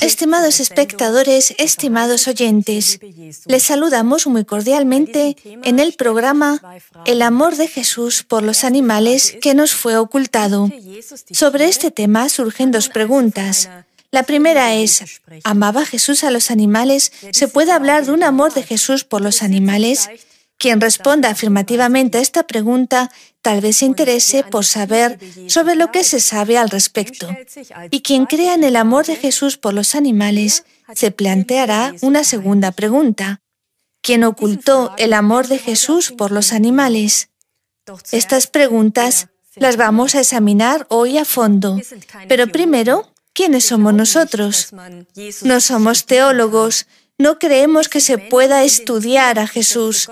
Estimados espectadores, estimados oyentes, les saludamos muy cordialmente en el programa El amor de Jesús por los animales que nos fue ocultado. Sobre este tema surgen dos preguntas. La primera es, ¿amaba Jesús a los animales? ¿Se puede hablar de un amor de Jesús por los animales? Quien responda afirmativamente a esta pregunta tal vez se interese por saber sobre lo que se sabe al respecto. Y quien crea en el amor de Jesús por los animales se planteará una segunda pregunta. ¿Quién ocultó el amor de Jesús por los animales? Estas preguntas las vamos a examinar hoy a fondo. Pero primero, ¿quiénes somos nosotros? No somos teólogos, no creemos que se pueda estudiar a Jesús.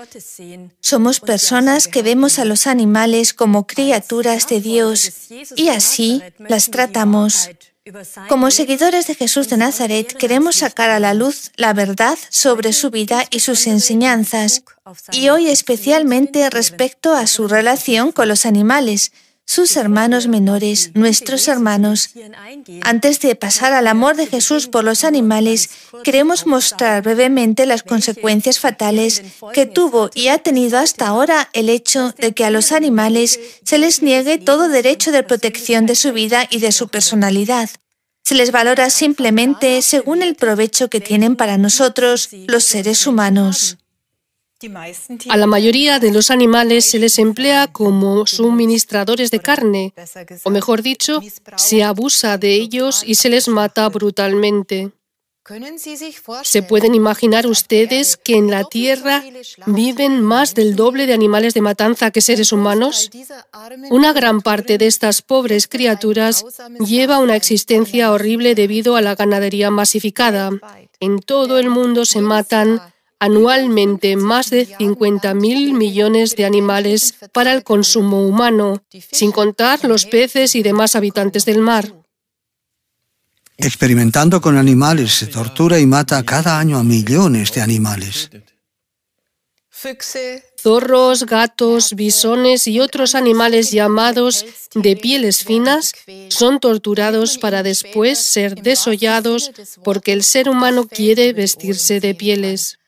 Somos personas que vemos a los animales como criaturas de Dios y así las tratamos. Como seguidores de Jesús de Nazaret, queremos sacar a la luz la verdad sobre su vida y sus enseñanzas, y hoy especialmente respecto a su relación con los animales, sus hermanos menores, nuestros hermanos. Antes de pasar al amor de Jesús por los animales, queremos mostrar brevemente las consecuencias fatales que tuvo y ha tenido hasta ahora el hecho de que a los animales se les niegue todo derecho de protección de su vida y de su personalidad. Se les valora simplemente según el provecho que tienen para nosotros, los seres humanos. A la mayoría de los animales se les emplea como suministradores de carne, o mejor dicho, se abusa de ellos y se les mata brutalmente. ¿Se pueden imaginar ustedes que en la Tierra viven más del doble de animales de matanza que seres humanos? Una gran parte de estas pobres criaturas lleva una existencia horrible debido a la ganadería masificada. En todo el mundo se matan anualmente más de 50.000 millones de animales para el consumo humano, sin contar los peces y demás habitantes del mar. Experimentando con animales se tortura y mata cada año a millones de animales. Zorros, gatos, bisones y otros animales llamados de pieles finas son torturados para después ser desollados porque el ser humano quiere vestirse de pieles.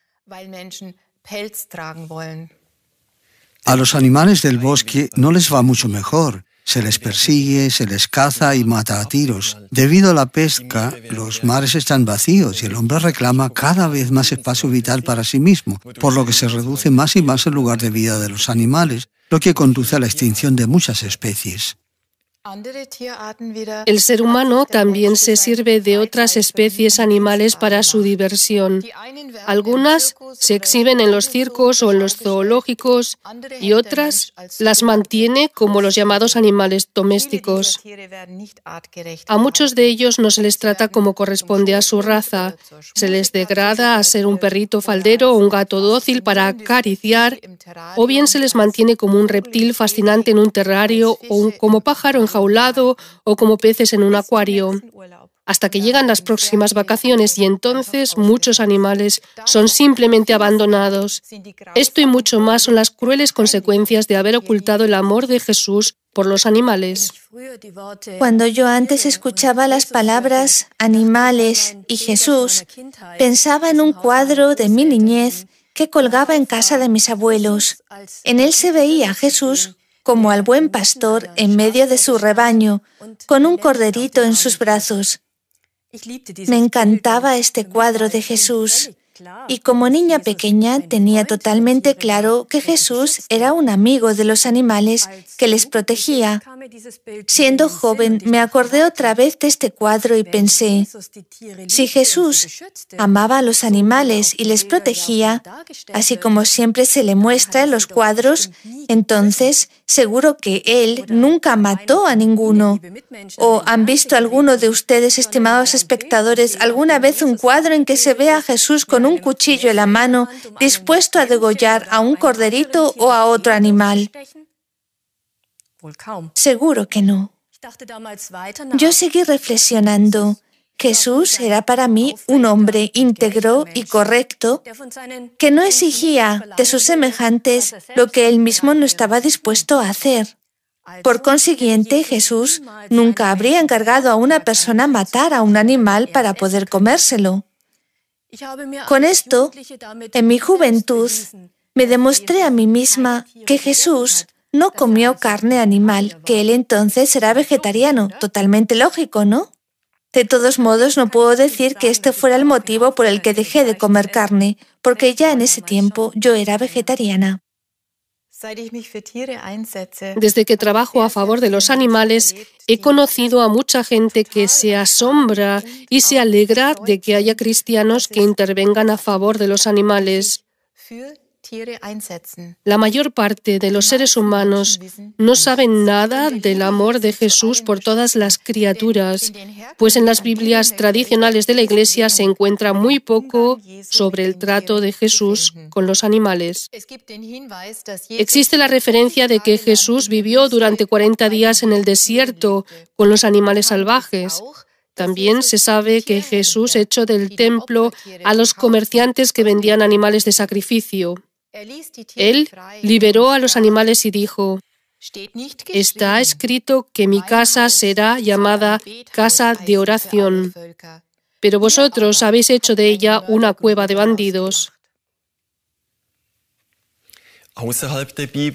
A los animales del bosque no les va mucho mejor. Se les persigue, se les caza y mata a tiros. Debido a la pesca, los mares están vacíos y el hombre reclama cada vez más espacio vital para sí mismo, por lo que se reduce más y más el lugar de vida de los animales, lo que conduce a la extinción de muchas especies. El ser humano también se sirve de otras especies animales para su diversión. Algunas se exhiben en los circos o en los zoológicos y otras las mantiene como los llamados animales domésticos. A muchos de ellos no se les trata como corresponde a su raza. Se les degrada a ser un perrito faldero o un gato dócil para acariciar o bien se les mantiene como un reptil fascinante en un terrario o como pájaro en lado o como peces en un pues acuario, hasta que llegan las próximas vacaciones y entonces muchos animales son simplemente abandonados. Esto y mucho más son las crueles consecuencias de haber ocultado el amor de Jesús por los animales. Cuando yo antes escuchaba las palabras animales y Jesús, pensaba en un cuadro de mi niñez que colgaba en casa de mis abuelos. En él se veía Jesús como al buen pastor en medio de su rebaño, con un corderito en sus brazos. Me encantaba este cuadro de Jesús y como niña pequeña tenía totalmente claro que Jesús era un amigo de los animales que les protegía. Siendo joven me acordé otra vez de este cuadro y pensé, si Jesús amaba a los animales y les protegía, así como siempre se le muestra en los cuadros, entonces seguro que Él nunca mató a ninguno. ¿O han visto alguno de ustedes, estimados espectadores, alguna vez un cuadro en que se ve a Jesús con un cuchillo en la mano, dispuesto a degollar a un corderito o a otro animal? Seguro que no. Yo seguí reflexionando. Jesús era para mí un hombre íntegro y correcto que no exigía de sus semejantes lo que él mismo no estaba dispuesto a hacer. Por consiguiente, Jesús nunca habría encargado a una persona matar a un animal para poder comérselo. Con esto, en mi juventud, me demostré a mí misma que Jesús no comió carne animal, que él entonces era vegetariano. Totalmente lógico, ¿no? De todos modos, no puedo decir que este fuera el motivo por el que dejé de comer carne, porque ya en ese tiempo yo era vegetariana. Desde que trabajo a favor de los animales, he conocido a mucha gente que se asombra y se alegra de que haya cristianos que intervengan a favor de los animales. La mayor parte de los seres humanos no saben nada del amor de Jesús por todas las criaturas, pues en las Biblias tradicionales de la Iglesia se encuentra muy poco sobre el trato de Jesús con los animales. Existe la referencia de que Jesús vivió durante 40 días en el desierto con los animales salvajes. También se sabe que Jesús echó del templo a los comerciantes que vendían animales de sacrificio. Él liberó a los animales y dijo, Está escrito que mi casa será llamada casa de oración, pero vosotros habéis hecho de ella una cueva de bandidos.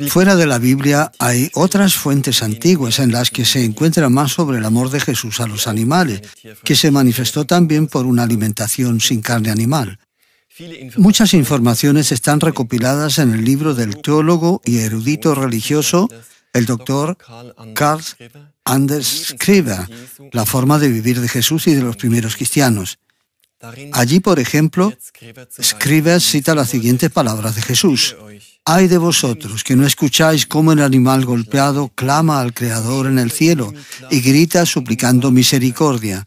Fuera de la Biblia hay otras fuentes antiguas en las que se encuentra más sobre el amor de Jesús a los animales, que se manifestó también por una alimentación sin carne animal. Muchas informaciones están recopiladas en el libro del teólogo y erudito religioso, el doctor Karl Anders Skriver, La forma de vivir de Jesús y de los primeros cristianos. Allí, por ejemplo, Scriber cita las siguientes palabras de Jesús. «Hay de vosotros que no escucháis cómo el animal golpeado clama al Creador en el cielo y grita suplicando misericordia.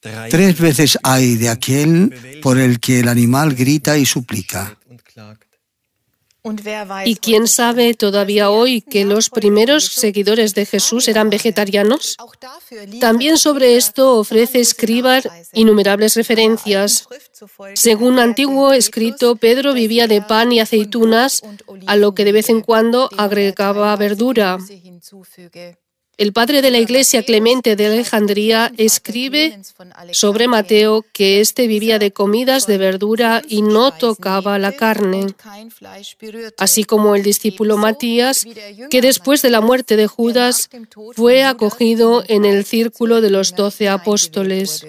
Tres veces hay de aquel por el que el animal grita y suplica. ¿Y quién sabe todavía hoy que los primeros seguidores de Jesús eran vegetarianos? También sobre esto ofrece Escribar innumerables referencias. Según antiguo escrito, Pedro vivía de pan y aceitunas, a lo que de vez en cuando agregaba verdura. El padre de la iglesia, Clemente de Alejandría, escribe sobre Mateo que éste vivía de comidas de verdura y no tocaba la carne, así como el discípulo Matías, que después de la muerte de Judas fue acogido en el círculo de los doce apóstoles.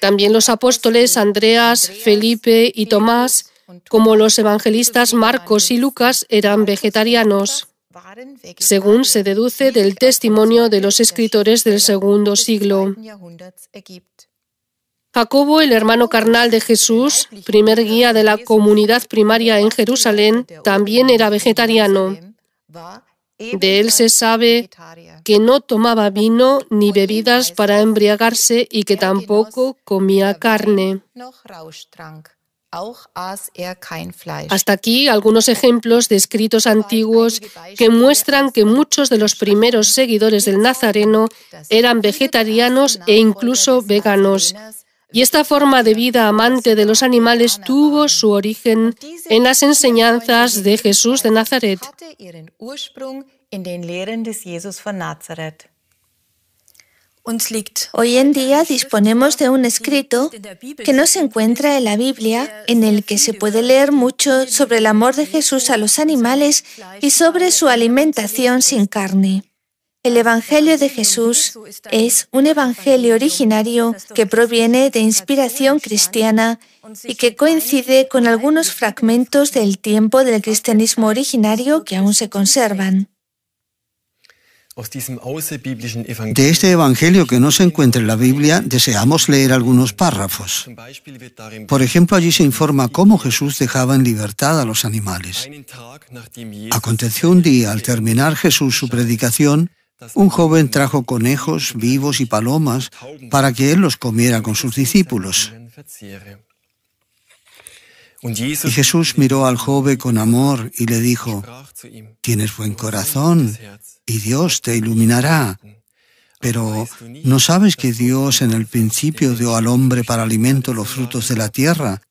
También los apóstoles Andreas, Felipe y Tomás, como los evangelistas Marcos y Lucas, eran vegetarianos según se deduce del testimonio de los escritores del segundo siglo. Jacobo, el hermano carnal de Jesús, primer guía de la comunidad primaria en Jerusalén, también era vegetariano. De él se sabe que no tomaba vino ni bebidas para embriagarse y que tampoco comía carne. Er Hasta aquí algunos ejemplos de escritos antiguos que muestran que muchos de los primeros seguidores del Nazareno eran vegetarianos e incluso veganos. Y esta forma de vida amante de los animales tuvo su origen en las enseñanzas de Jesús de Nazaret. Hoy en día disponemos de un escrito que no se encuentra en la Biblia, en el que se puede leer mucho sobre el amor de Jesús a los animales y sobre su alimentación sin carne. El Evangelio de Jesús es un Evangelio originario que proviene de inspiración cristiana y que coincide con algunos fragmentos del tiempo del cristianismo originario que aún se conservan. De este Evangelio que no se encuentra en la Biblia, deseamos leer algunos párrafos. Por ejemplo, allí se informa cómo Jesús dejaba en libertad a los animales. Aconteció un día, al terminar Jesús su predicación, un joven trajo conejos vivos y palomas para que él los comiera con sus discípulos. Y Jesús miró al joven con amor y le dijo, Tienes buen corazón, y Dios te iluminará. Pero ¿no sabes que Dios en el principio dio al hombre para alimento los frutos de la tierra?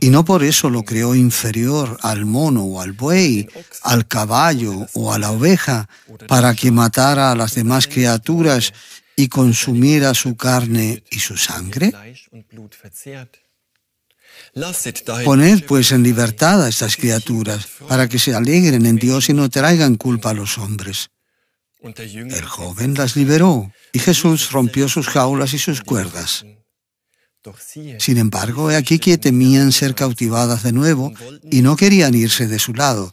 Y no por eso lo creó inferior al mono o al buey, al caballo o a la oveja, para que matara a las demás criaturas y consumiera su carne y su sangre. Poned pues en libertad a estas criaturas, para que se alegren en Dios y no traigan culpa a los hombres el joven las liberó y Jesús rompió sus jaulas y sus cuerdas. Sin embargo, he aquí que temían ser cautivadas de nuevo y no querían irse de su lado.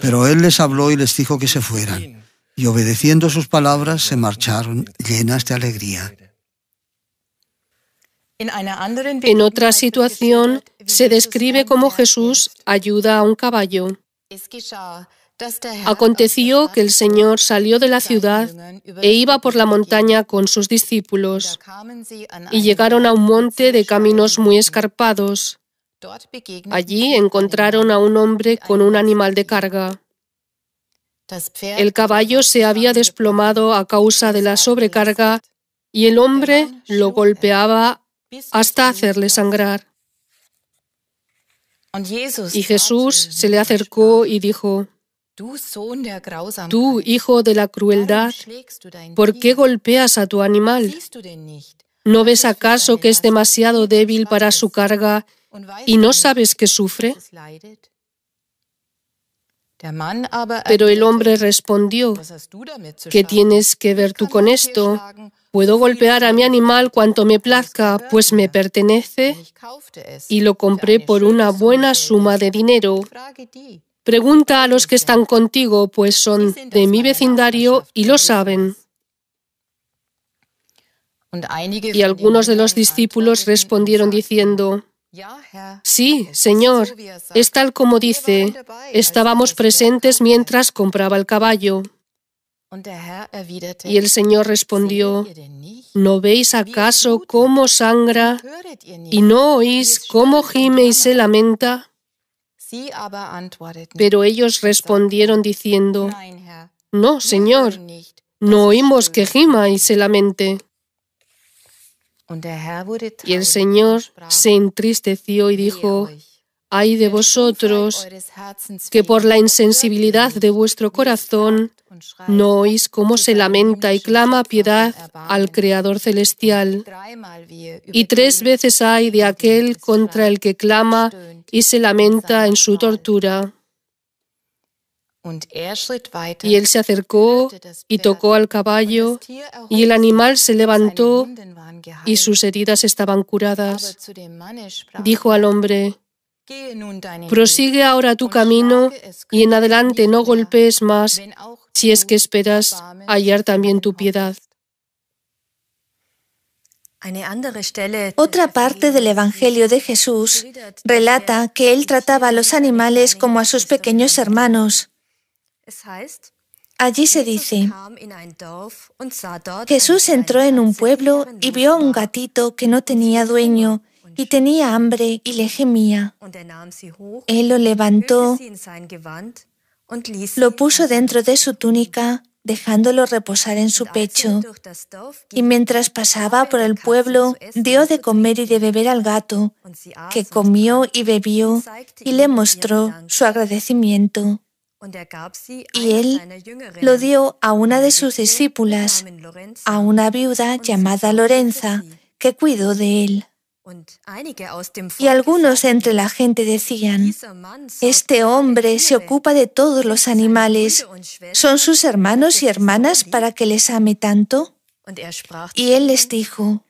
Pero él les habló y les dijo que se fueran. Y obedeciendo sus palabras se marcharon llenas de alegría. En otra situación se describe cómo Jesús ayuda a un caballo. Aconteció que el Señor salió de la ciudad e iba por la montaña con sus discípulos y llegaron a un monte de caminos muy escarpados. Allí encontraron a un hombre con un animal de carga. El caballo se había desplomado a causa de la sobrecarga y el hombre lo golpeaba hasta hacerle sangrar. Y Jesús se le acercó y dijo, Tú, hijo de la crueldad, ¿por qué golpeas a tu animal? ¿No ves acaso que es demasiado débil para su carga y no sabes que sufre? Pero el hombre respondió, ¿qué tienes que ver tú con esto? Puedo golpear a mi animal cuanto me plazca, pues me pertenece y lo compré por una buena suma de dinero. Pregunta a los que están contigo, pues son de mi vecindario y lo saben. Y algunos de los discípulos respondieron diciendo, Sí, Señor, er es tal como dice, estábamos presentes mientras compraba el caballo. Y el Señor respondió, ¿no veis acaso cómo sangra y no oís cómo gime y se lamenta? Pero ellos respondieron diciendo, No, Señor, no oímos que gima y se lamente. Y el Señor se entristeció y dijo, «Hay de vosotros que por la insensibilidad de vuestro corazón no oís cómo se lamenta y clama piedad al Creador Celestial. Y tres veces hay de aquel contra el que clama y se lamenta en su tortura. Er y él se acercó er y tocó al caballo, y el animal se levantó y sus heridas estaban curadas. Dijo er, al hombre, prosigue ahora tu camino y en adelante no golpes más si es que esperas hallar también tu piedad. Otra parte del Evangelio de Jesús relata que él trataba a los animales como a sus pequeños hermanos. Allí se dice, Jesús entró en un pueblo y vio a un gatito que no tenía dueño y tenía hambre y le gemía. Er él lo levantó, lo puso dentro de su túnica dejándolo reposar en su pecho. Y mientras pasaba por el pueblo, dio de comer y de beber al gato, que comió y bebió, y le mostró su agradecimiento. Y él lo dio a una de sus discípulas, a una viuda llamada Lorenza, que cuidó de él. Y algunos entre la gente decían, este hombre se ocupa de todos los animales. ¿Son sus hermanos y hermanas para que les ame tanto? Er y él les dijo,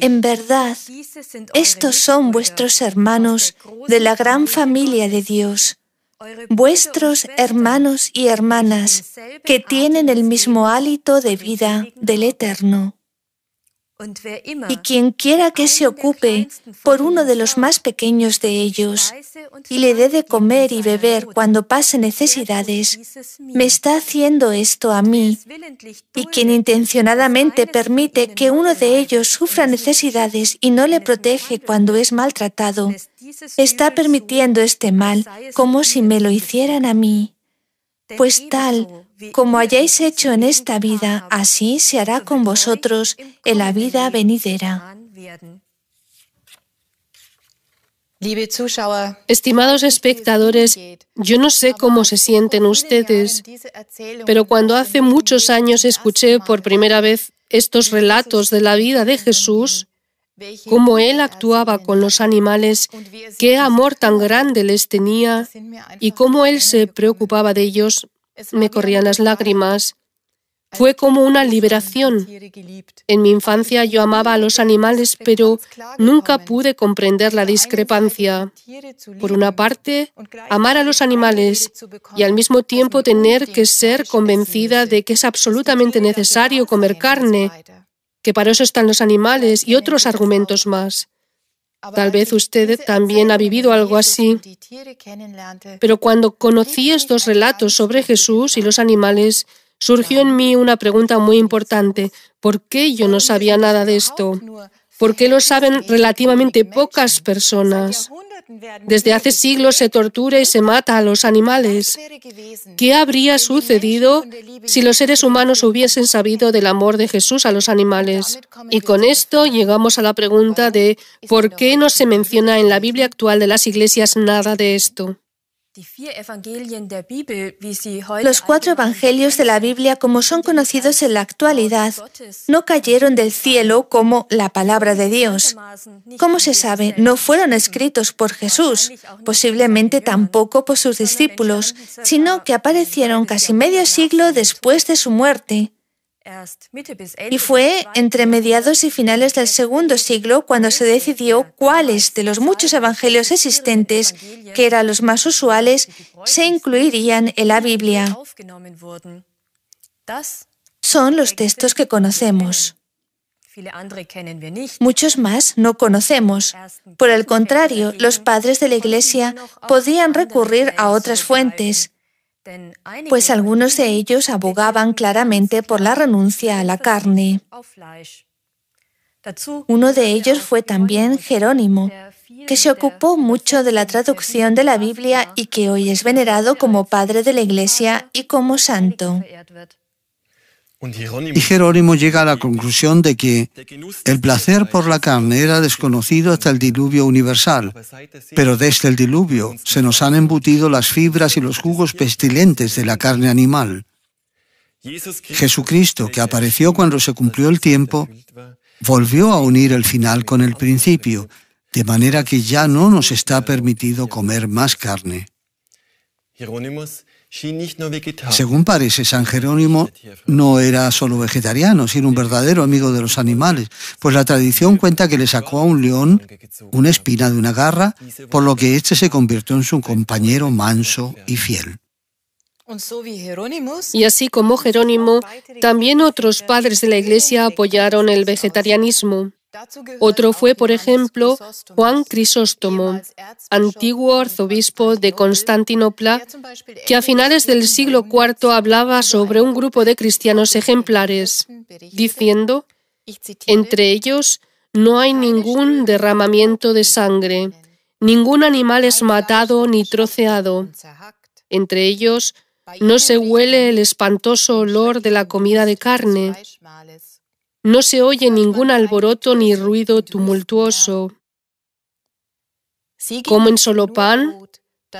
en verdad, estos son vuestros hermanos de la gran familia de Dios, vuestros hermanos y hermanas que tienen el mismo hálito de vida del Eterno. Y quien quiera que se ocupe por uno de los más pequeños de ellos y le dé de comer y beber cuando pase necesidades, me está haciendo esto a mí. Y quien intencionadamente permite que uno de ellos sufra necesidades y no le protege cuando es maltratado, está permitiendo este mal como si me lo hicieran a mí. Pues tal como hayáis hecho en esta vida, así se hará con vosotros en la vida venidera. Estimados espectadores, yo no sé cómo se sienten ustedes, pero cuando hace muchos años escuché por primera vez estos relatos de la vida de Jesús, cómo Él actuaba con los animales, qué amor tan grande les tenía y cómo Él se preocupaba de ellos, me corrían las lágrimas. Fue como una liberación. En mi infancia yo amaba a los animales, pero nunca pude comprender la discrepancia. Por una parte, amar a los animales y al mismo tiempo tener que ser convencida de que es absolutamente necesario comer carne, que para eso están los animales y otros argumentos más. Tal vez usted también ha vivido algo así. Pero cuando conocí estos relatos sobre Jesús y los animales, surgió en mí una pregunta muy importante. ¿Por qué yo no sabía nada de esto? qué lo saben relativamente pocas personas. Desde hace siglos se tortura y se mata a los animales. ¿Qué habría sucedido si los seres humanos hubiesen sabido del amor de Jesús a los animales? Y con esto llegamos a la pregunta de ¿por qué no se menciona en la Biblia actual de las iglesias nada de esto? Los cuatro evangelios de la Biblia, como son conocidos en la actualidad, no cayeron del cielo como la palabra de Dios. Como se sabe, no fueron escritos por Jesús, posiblemente tampoco por sus discípulos, sino que aparecieron casi medio siglo después de su muerte. Y fue entre mediados y finales del segundo siglo cuando se decidió cuáles de los muchos evangelios existentes, que eran los más usuales, se incluirían en la Biblia. Son los textos que conocemos. Muchos más no conocemos. Por el contrario, los padres de la Iglesia podían recurrir a otras fuentes pues algunos de ellos abogaban claramente por la renuncia a la carne. Uno de ellos fue también Jerónimo, que se ocupó mucho de la traducción de la Biblia y que hoy es venerado como padre de la Iglesia y como santo. Y Jerónimo llega a la conclusión de que el placer por la carne era desconocido hasta el diluvio universal, pero desde el diluvio se nos han embutido las fibras y los jugos pestilentes de la carne animal. Jesucristo, que apareció cuando se cumplió el tiempo, volvió a unir el final con el principio, de manera que ya no nos está permitido comer más carne. Según parece, San Jerónimo no era solo vegetariano, sino un verdadero amigo de los animales, pues la tradición cuenta que le sacó a un león una espina de una garra, por lo que éste se convirtió en su compañero manso y fiel. Y así como Jerónimo, también otros padres de la Iglesia apoyaron el vegetarianismo. Otro fue, por ejemplo, Juan Crisóstomo, antiguo arzobispo de Constantinopla, que a finales del siglo IV hablaba sobre un grupo de cristianos ejemplares, diciendo, entre ellos no hay ningún derramamiento de sangre, ningún animal es matado ni troceado, entre ellos no se huele el espantoso olor de la comida de carne, no se oye ningún alboroto ni ruido tumultuoso. Comen solo pan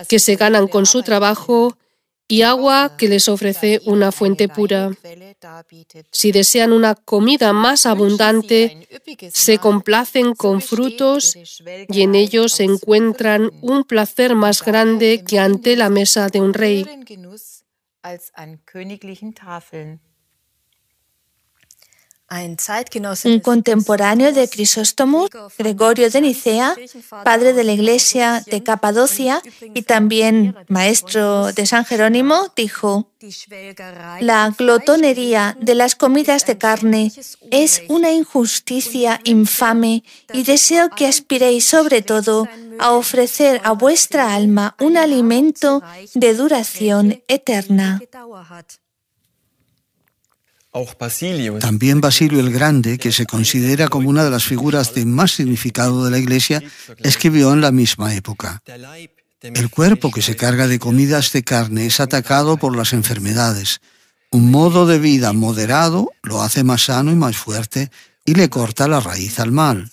que se ganan con su trabajo y agua que les ofrece una fuente pura. Si desean una comida más abundante, se complacen con frutos y en ellos encuentran un placer más grande que ante la mesa de un rey. Un contemporáneo de Crisóstomo, Gregorio de Nicea, padre de la Iglesia de Capadocia y también maestro de San Jerónimo, dijo, la glotonería de las comidas de carne es una injusticia infame y deseo que aspiréis sobre todo a ofrecer a vuestra alma un alimento de duración eterna. También Basilio el Grande, que se considera como una de las figuras de más significado de la Iglesia, escribió en la misma época. El cuerpo que se carga de comidas de carne es atacado por las enfermedades. Un modo de vida moderado lo hace más sano y más fuerte y le corta la raíz al mal.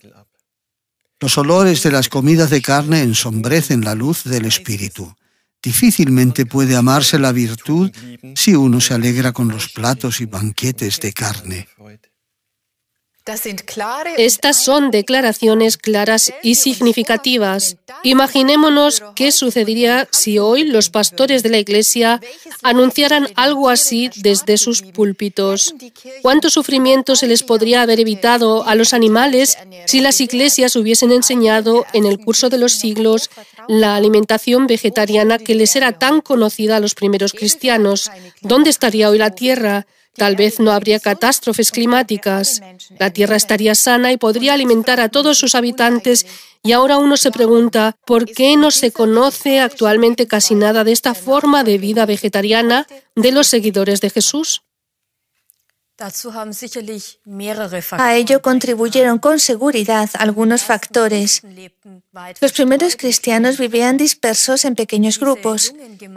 Los olores de las comidas de carne ensombrecen la luz del espíritu. Difícilmente puede amarse la virtud si uno se alegra con los platos y banquetes de carne. Estas son declaraciones claras y significativas. Imaginémonos qué sucedería si hoy los pastores de la Iglesia anunciaran algo así desde sus púlpitos. ¿Cuánto sufrimiento se les podría haber evitado a los animales si las iglesias hubiesen enseñado en el curso de los siglos la alimentación vegetariana que les era tan conocida a los primeros cristianos? ¿Dónde estaría hoy la tierra? Tal vez no habría catástrofes climáticas. La Tierra estaría sana y podría alimentar a todos sus habitantes. Y ahora uno se pregunta, ¿por qué no se conoce actualmente casi nada de esta forma de vida vegetariana de los seguidores de Jesús? A ello contribuyeron con seguridad algunos factores. Los primeros cristianos vivían dispersos en pequeños grupos,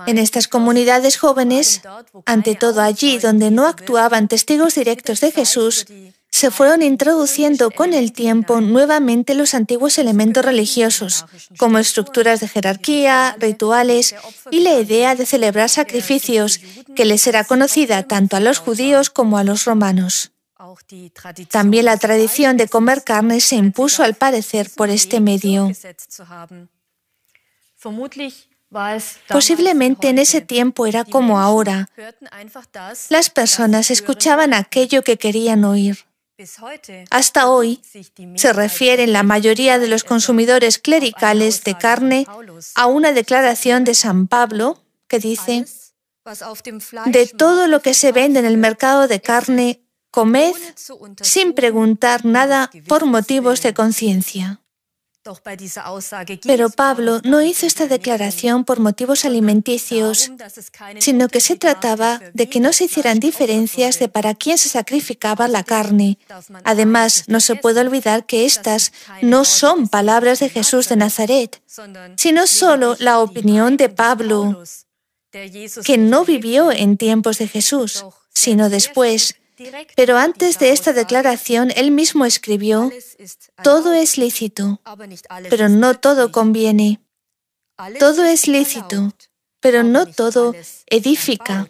en estas comunidades jóvenes, ante todo allí donde no actuaban testigos directos de Jesús, se fueron introduciendo con el tiempo nuevamente los antiguos elementos religiosos, como estructuras de jerarquía, rituales y la idea de celebrar sacrificios, que les era conocida tanto a los judíos como a los romanos. También la tradición de comer carne se impuso al parecer por este medio. Posiblemente en ese tiempo era como ahora. Las personas escuchaban aquello que querían oír. Hasta hoy se refieren la mayoría de los consumidores clericales de carne a una declaración de San Pablo que dice, de todo lo que se vende en el mercado de carne, comed sin preguntar nada por motivos de conciencia. Pero Pablo no hizo esta declaración por motivos alimenticios, sino que se trataba de que no se hicieran diferencias de para quién se sacrificaba la carne. Además, no se puede olvidar que estas no son palabras de Jesús de Nazaret, sino solo la opinión de Pablo, que no vivió en tiempos de Jesús, sino después pero antes de esta declaración, él mismo escribió, todo es lícito, pero no todo conviene. Todo es lícito, pero no todo edifica.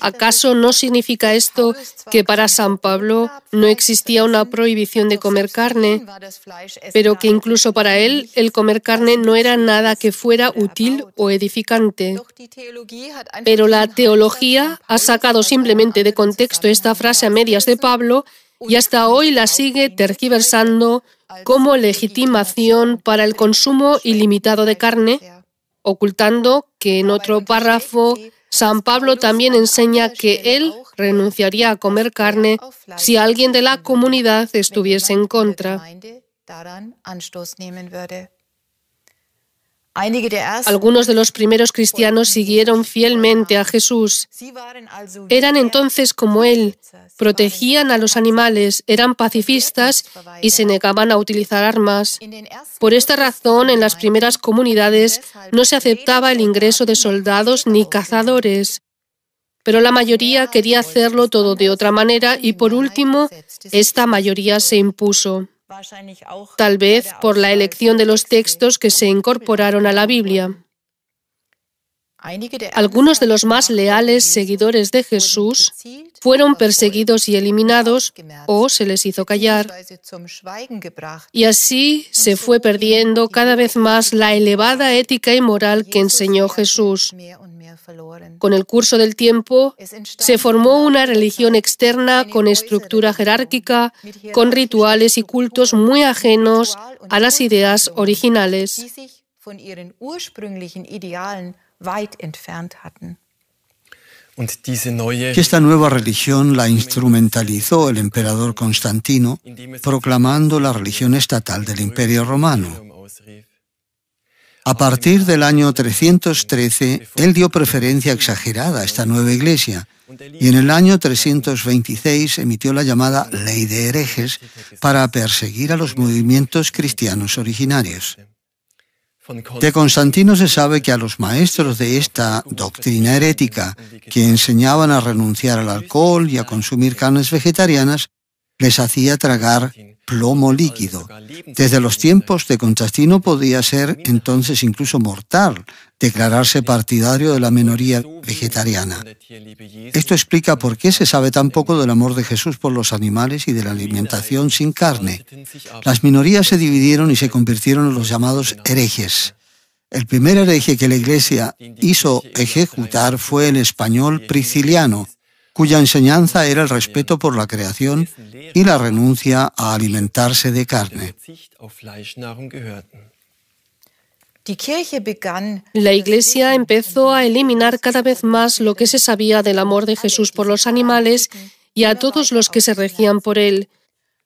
¿Acaso no significa esto que para San Pablo no existía una prohibición de comer carne, pero que incluso para él el comer carne no era nada que fuera útil o edificante? Pero la teología ha sacado simplemente de contexto esta frase a medias de Pablo y hasta hoy la sigue tergiversando como legitimación para el consumo ilimitado de carne, ocultando que en otro párrafo San Pablo también enseña que él renunciaría a comer carne si alguien de la comunidad estuviese en contra. Algunos de los primeros cristianos siguieron fielmente a Jesús. Eran entonces como Él, protegían a los animales, eran pacifistas y se negaban a utilizar armas. Por esta razón, en las primeras comunidades no se aceptaba el ingreso de soldados ni cazadores. Pero la mayoría quería hacerlo todo de otra manera y por último, esta mayoría se impuso tal vez por la elección de los textos que se incorporaron a la Biblia. Algunos de los más leales seguidores de Jesús fueron perseguidos y eliminados o se les hizo callar. Y así se fue perdiendo cada vez más la elevada ética y moral que enseñó Jesús. Con el curso del tiempo se formó una religión externa con estructura jerárquica, con rituales y cultos muy ajenos a las ideas originales. Y esta nueva religión la instrumentalizó el emperador Constantino, proclamando la religión estatal del Imperio Romano. A partir del año 313, él dio preferencia exagerada a esta nueva iglesia y en el año 326 emitió la llamada Ley de herejes para perseguir a los movimientos cristianos originarios. De Constantino se sabe que a los maestros de esta doctrina herética, que enseñaban a renunciar al alcohol y a consumir carnes vegetarianas, les hacía tragar plomo líquido. Desde los tiempos de Constantino podía ser entonces incluso mortal declararse partidario de la minoría vegetariana. Esto explica por qué se sabe tan poco del amor de Jesús por los animales y de la alimentación sin carne. Las minorías se dividieron y se convirtieron en los llamados herejes. El primer hereje que la Iglesia hizo ejecutar fue el español Prisciliano, cuya enseñanza era el respeto por la creación y la renuncia a alimentarse de carne. La Iglesia empezó a eliminar cada vez más lo que se sabía del amor de Jesús por los animales y a todos los que se regían por él.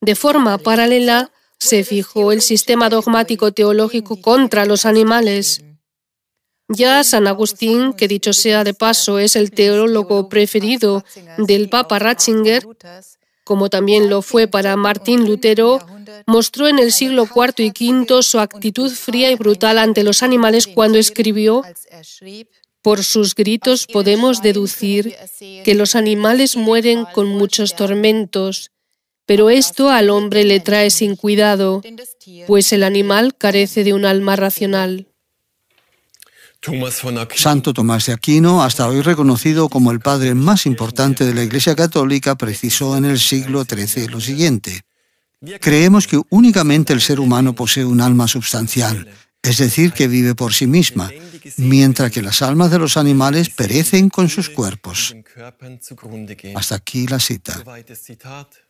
De forma paralela, se fijó el sistema dogmático teológico contra los animales. Ya San Agustín, que dicho sea de paso, es el teólogo preferido del Papa Ratzinger, como también lo fue para Martín Lutero, mostró en el siglo IV y V su actitud fría y brutal ante los animales cuando escribió, por sus gritos podemos deducir que los animales mueren con muchos tormentos, pero esto al hombre le trae sin cuidado, pues el animal carece de un alma racional. Santo Tomás de Aquino, hasta hoy reconocido como el padre más importante de la Iglesia Católica, precisó en el siglo XIII lo siguiente. Creemos que únicamente el ser humano posee un alma sustancial, es decir, que vive por sí misma, mientras que las almas de los animales perecen con sus cuerpos. Hasta aquí la cita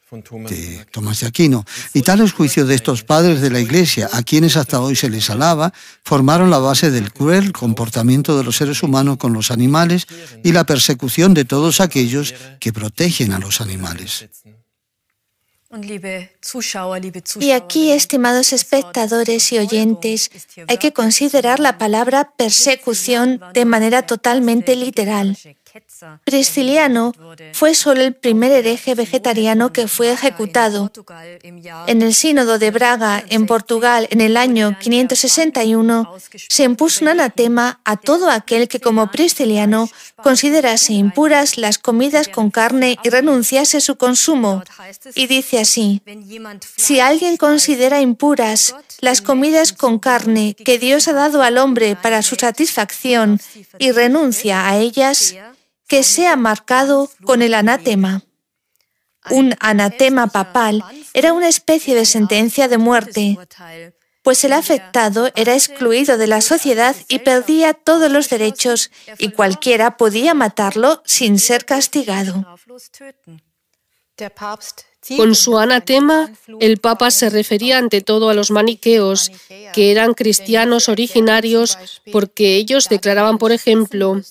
de Tomás de Aquino. Y tales juicios de estos padres de la Iglesia, a quienes hasta hoy se les alaba, formaron la base del cruel comportamiento de los seres humanos con los animales y la persecución de todos aquellos que protegen a los animales. Y aquí, estimados espectadores y oyentes, hay que considerar la palabra persecución de manera totalmente literal. Prisciliano fue solo el primer hereje vegetariano que fue ejecutado. En el Sínodo de Braga, en Portugal, en el año 561, se impuso un anatema a todo aquel que, como Prisciliano, considerase impuras las comidas con carne y renunciase a su consumo. Y dice así, si alguien considera impuras las comidas con carne que Dios ha dado al hombre para su satisfacción y renuncia a ellas, que sea marcado con el anatema. Un anatema papal era una especie de sentencia de muerte, pues el afectado era excluido de la sociedad y perdía todos los derechos y cualquiera podía matarlo sin ser castigado. Con su anatema, el Papa se refería ante todo a los maniqueos, que eran cristianos originarios, porque ellos declaraban, por ejemplo,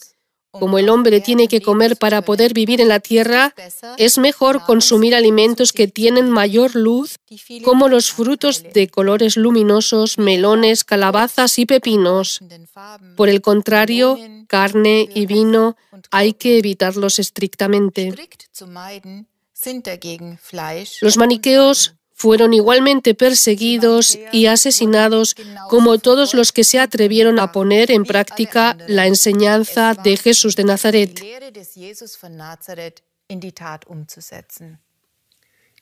como el hombre tiene que comer para poder vivir en la tierra, es mejor consumir alimentos que tienen mayor luz, como los frutos de colores luminosos, melones, calabazas y pepinos. Por el contrario, carne y vino hay que evitarlos estrictamente. Los maniqueos fueron igualmente perseguidos y asesinados como todos los que se atrevieron a poner en práctica la enseñanza de Jesús de Nazaret.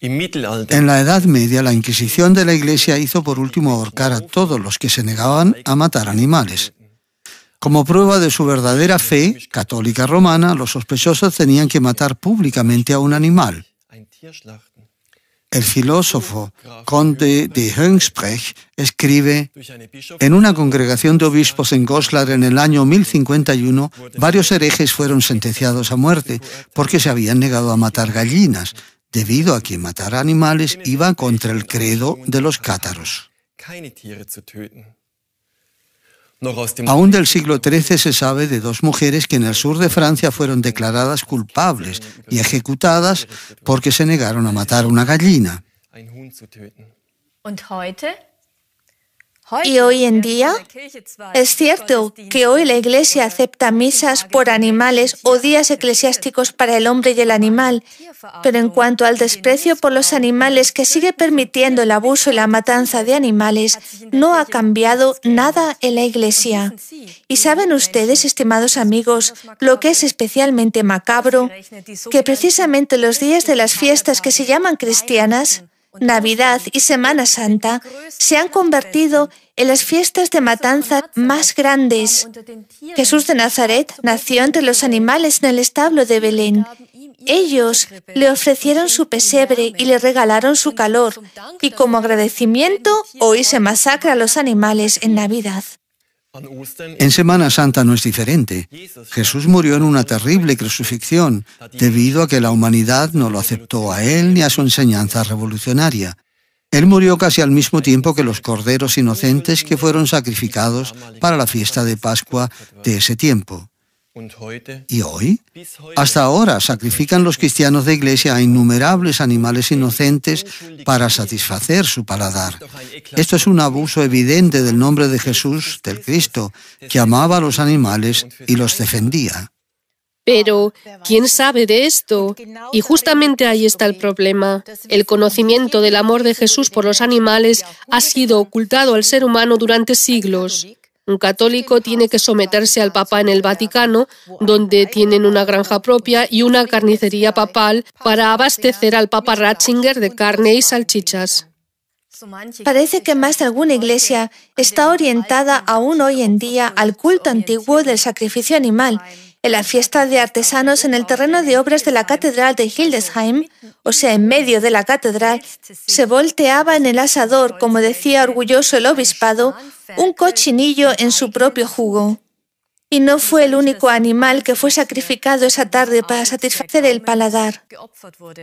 En la Edad Media, la Inquisición de la Iglesia hizo por último ahorcar a todos los que se negaban a matar animales. Como prueba de su verdadera fe católica romana, los sospechosos tenían que matar públicamente a un animal. El filósofo conde de Hönsprech escribe, en una congregación de obispos en Goslar en el año 1051, varios herejes fueron sentenciados a muerte porque se habían negado a matar gallinas, debido a que matar animales iba contra el credo de los cátaros. Aún del siglo XIII se sabe de dos mujeres que en el sur de Francia fueron declaradas culpables y ejecutadas porque se negaron a matar una gallina. Y hoy en día es cierto que hoy la Iglesia acepta misas por animales o días eclesiásticos para el hombre y el animal, pero en cuanto al desprecio por los animales que sigue permitiendo el abuso y la matanza de animales, no ha cambiado nada en la Iglesia. Y saben ustedes, estimados amigos, lo que es especialmente macabro, que precisamente los días de las fiestas que se llaman cristianas, Navidad y Semana Santa se han convertido en las fiestas de matanza más grandes. Jesús de Nazaret nació entre los animales en el establo de Belén. Ellos le ofrecieron su pesebre y le regalaron su calor, y como agradecimiento hoy se masacra a los animales en Navidad. En Semana Santa no es diferente. Jesús murió en una terrible crucifixión debido a que la humanidad no lo aceptó a él ni a su enseñanza revolucionaria. Él murió casi al mismo tiempo que los corderos inocentes que fueron sacrificados para la fiesta de Pascua de ese tiempo. Y hoy, hasta ahora, sacrifican los cristianos de iglesia a innumerables animales inocentes para satisfacer su paladar. Esto es un abuso evidente del nombre de Jesús, del Cristo, que amaba a los animales y los defendía. Pero, ¿quién sabe de esto? Y justamente ahí está el problema. El conocimiento del amor de Jesús por los animales ha sido ocultado al ser humano durante siglos. Un católico tiene que someterse al Papa en el Vaticano, donde tienen una granja propia y una carnicería papal para abastecer al Papa Ratzinger de carne y salchichas. Parece que más de alguna iglesia está orientada aún hoy en día al culto antiguo del sacrificio animal. En la fiesta de artesanos en el terreno de obras de la catedral de Hildesheim, o sea, en medio de la catedral, se volteaba en el asador, como decía orgulloso el obispado, un cochinillo en su propio jugo. Y no fue el único animal que fue sacrificado esa tarde para satisfacer el paladar.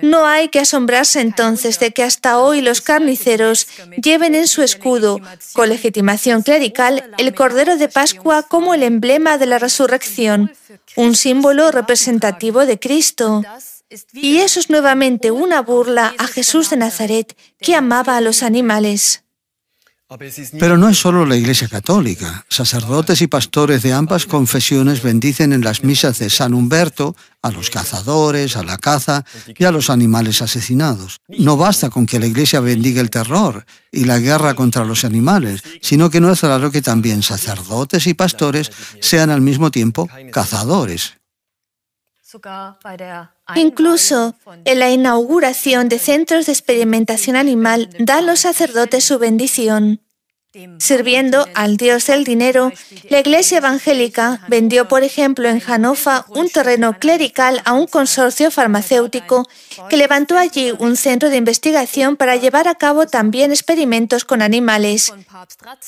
No hay que asombrarse entonces de que hasta hoy los carniceros lleven en su escudo, con legitimación clerical, el Cordero de Pascua como el emblema de la resurrección, un símbolo representativo de Cristo. Y eso es nuevamente una burla a Jesús de Nazaret, que amaba a los animales. Pero no es solo la Iglesia Católica. Sacerdotes y pastores de ambas confesiones bendicen en las misas de San Humberto a los cazadores, a la caza y a los animales asesinados. No basta con que la Iglesia bendiga el terror y la guerra contra los animales, sino que no es raro que también sacerdotes y pastores sean al mismo tiempo cazadores. Incluso en la inauguración de centros de experimentación animal a los sacerdotes su bendición. Sirviendo al Dios del dinero, la Iglesia Evangélica vendió, por ejemplo, en Hannover un terreno clerical a un consorcio farmacéutico que levantó allí un centro de investigación para llevar a cabo también experimentos con animales.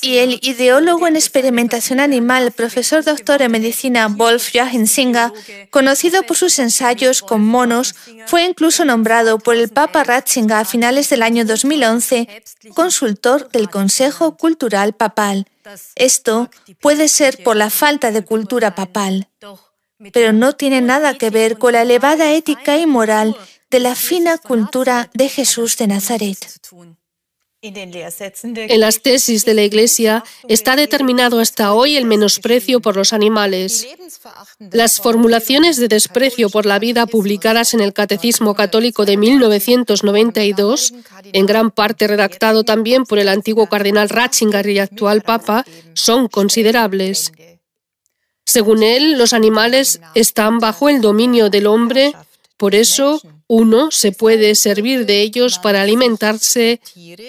Y el ideólogo en experimentación animal, profesor doctor en medicina Wolf Joachim Singa, conocido por sus ensayos con monos, fue incluso nombrado por el Papa Ratzinger a finales del año 2011 consultor del Consejo Cultural cultural papal. Esto puede ser por la falta de cultura papal, pero no tiene nada que ver con la elevada ética y moral de la fina cultura de Jesús de Nazaret. En las tesis de la Iglesia está determinado hasta hoy el menosprecio por los animales. Las formulaciones de desprecio por la vida publicadas en el Catecismo Católico de 1992, en gran parte redactado también por el antiguo cardenal Ratzinger y actual Papa, son considerables. Según él, los animales están bajo el dominio del hombre por eso uno se puede servir de ellos para alimentarse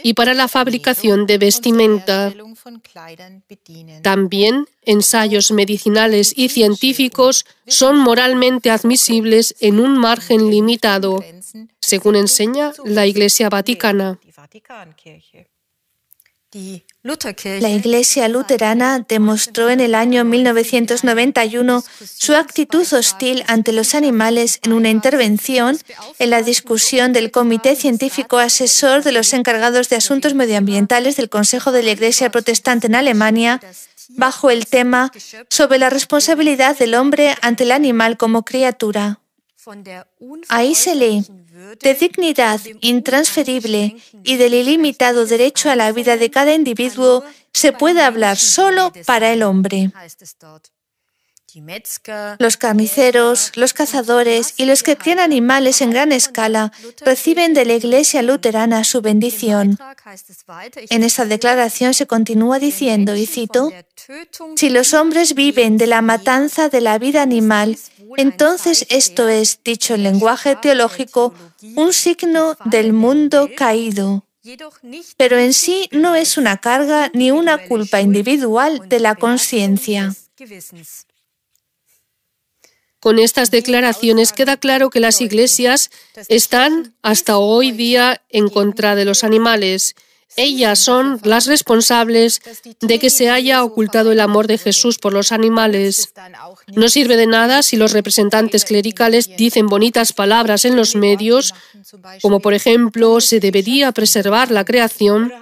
y para la fabricación de vestimenta. También ensayos medicinales y científicos son moralmente admisibles en un margen limitado, según enseña la Iglesia Vaticana. La Iglesia luterana demostró en el año 1991 su actitud hostil ante los animales en una intervención en la discusión del Comité Científico Asesor de los Encargados de Asuntos Medioambientales del Consejo de la Iglesia Protestante en Alemania bajo el tema sobre la responsabilidad del hombre ante el animal como criatura. Ahí se lee de dignidad intransferible y del ilimitado derecho a la vida de cada individuo se puede hablar solo para el hombre. Los carniceros, eh, los cazadores y los que tienen animales en eh, gran escala reciben de la Iglesia luterana su bendición. En esta declaración se continúa diciendo, y cito, si los hombres viven de la matanza de la vida animal, entonces esto es, dicho en lenguaje teológico, un signo del mundo caído pero en sí no es una carga ni una culpa individual de la conciencia. Con estas declaraciones queda claro que las iglesias están hasta hoy día en contra de los animales ellas son las responsables de que se haya ocultado el amor de Jesús por los animales. No sirve de nada si los representantes clericales dicen bonitas palabras en los medios, como por ejemplo se debería preservar la creación,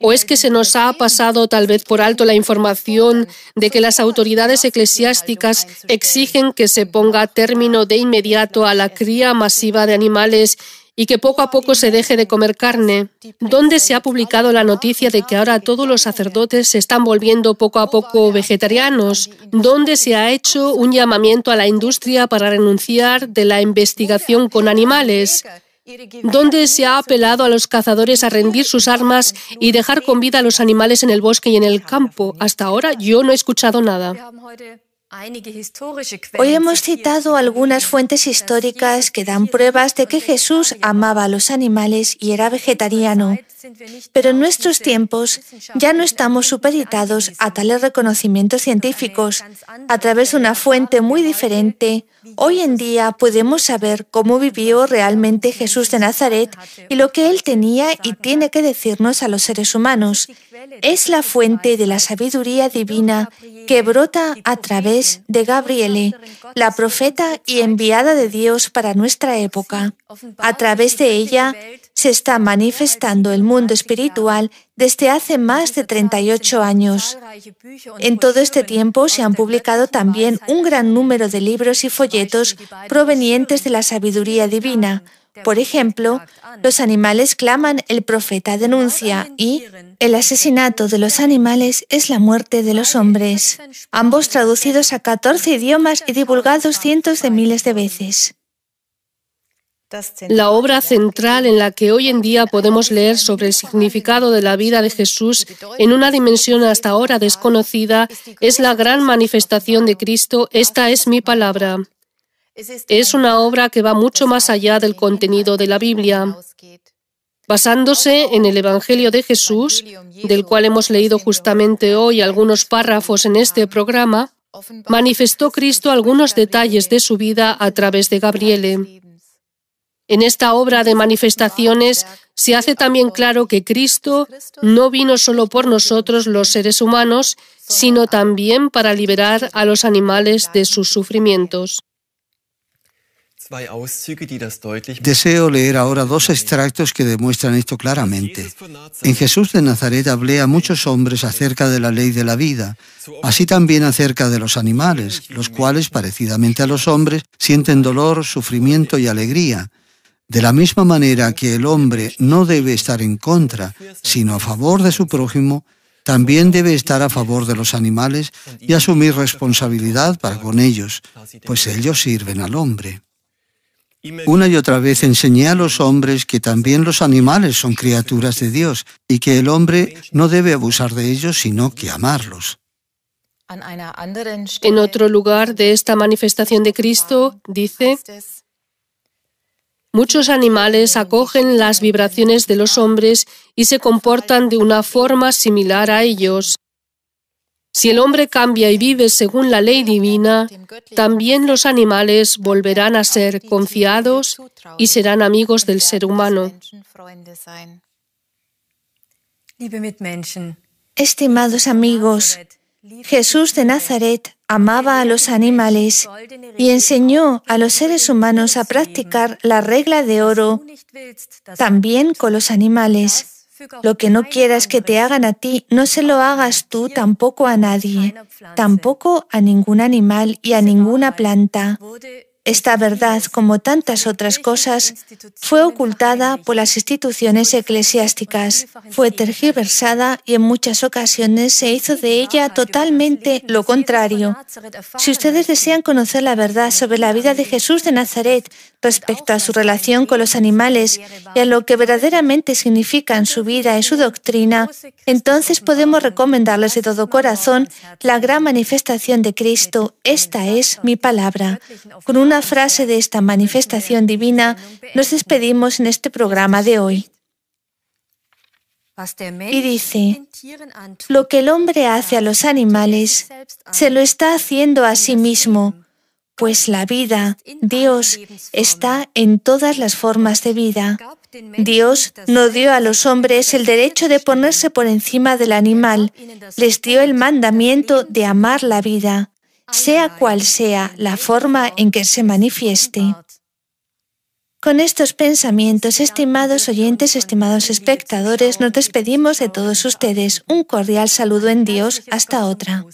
o es que se nos ha pasado tal vez por alto la información de que las autoridades eclesiásticas exigen que se ponga término de inmediato a la cría masiva de animales y que poco a poco se deje de comer carne. ¿Dónde se ha publicado la noticia de que ahora todos los sacerdotes se están volviendo poco a poco vegetarianos? ¿Dónde se ha hecho un llamamiento a la industria para renunciar de la investigación con animales? donde se ha apelado a los cazadores a rendir sus armas y dejar con vida a los animales en el bosque y en el campo. Hasta ahora yo no he escuchado nada. Hoy hemos citado algunas fuentes históricas que dan pruebas de que Jesús amaba a los animales y era vegetariano, pero en nuestros tiempos ya no estamos supeditados a tales reconocimientos científicos. A través de una fuente muy diferente, hoy en día podemos saber cómo vivió realmente Jesús de Nazaret y lo que él tenía y tiene que decirnos a los seres humanos. Es la fuente de la sabiduría divina que brota a través de Gabriele, la profeta y enviada de Dios para nuestra época. A través de ella se está manifestando el mundo espiritual desde hace más de 38 años. En todo este tiempo se han publicado también un gran número de libros y folletos provenientes de la sabiduría divina, por ejemplo, los animales claman, el profeta denuncia y el asesinato de los animales es la muerte de los hombres, ambos traducidos a 14 idiomas y divulgados cientos de miles de veces. La obra central en la que hoy en día podemos leer sobre el significado de la vida de Jesús en una dimensión hasta ahora desconocida es la gran manifestación de Cristo, esta es mi palabra es este una obra que va mucho más allá del contenido de la Biblia, basándose en el Evangelio de Jesús, del cual hemos leído justamente hoy algunos párrafos en este programa, manifestó Cristo algunos detalles de su vida a través de Gabriele. En esta obra de manifestaciones se hace también claro que Cristo no vino solo por nosotros los seres humanos, sino también para liberar a los animales de sus sufrimientos. Deseo leer ahora dos extractos que demuestran esto claramente. En Jesús de Nazaret hablé a muchos hombres acerca de la ley de la vida, así también acerca de los animales, los cuales, parecidamente a los hombres, sienten dolor, sufrimiento y alegría. De la misma manera que el hombre no debe estar en contra, sino a favor de su prójimo, también debe estar a favor de los animales y asumir responsabilidad para con ellos, pues ellos sirven al hombre. Una y otra vez enseñé a los hombres que también los animales son criaturas de Dios y que el hombre no debe abusar de ellos, sino que amarlos. En otro lugar de esta manifestación de Cristo dice, muchos animales acogen las vibraciones de los hombres y se comportan de una forma similar a ellos. Si el hombre cambia y vive según la ley divina, también los animales volverán a ser confiados y serán amigos del ser humano. Estimados amigos, Jesús de Nazaret amaba a los animales y enseñó a los seres humanos a practicar la regla de oro también con los animales. Lo que no quieras que te hagan a ti, no se lo hagas tú tampoco a nadie, tampoco a ningún animal y a ninguna planta. Esta verdad, como tantas otras cosas, fue ocultada por las instituciones eclesiásticas, fue tergiversada y en muchas ocasiones se hizo de ella totalmente lo contrario. Si ustedes desean conocer la verdad sobre la vida de Jesús de Nazaret respecto a su relación con los animales y a lo que verdaderamente significan su vida y su doctrina, entonces podemos recomendarles de todo corazón la gran manifestación de Cristo. Esta es mi palabra. Con frase de esta manifestación divina, nos despedimos en este programa de hoy. Y dice, lo que el hombre hace a los animales, se lo está haciendo a sí mismo, pues la vida, Dios, está en todas las formas de vida. Dios no dio a los hombres el derecho de ponerse por encima del animal, les dio el mandamiento de amar la vida sea cual sea la forma en que se manifieste. Con estos pensamientos, estimados oyentes, estimados espectadores, nos despedimos de todos ustedes. Un cordial saludo en Dios. Hasta otra.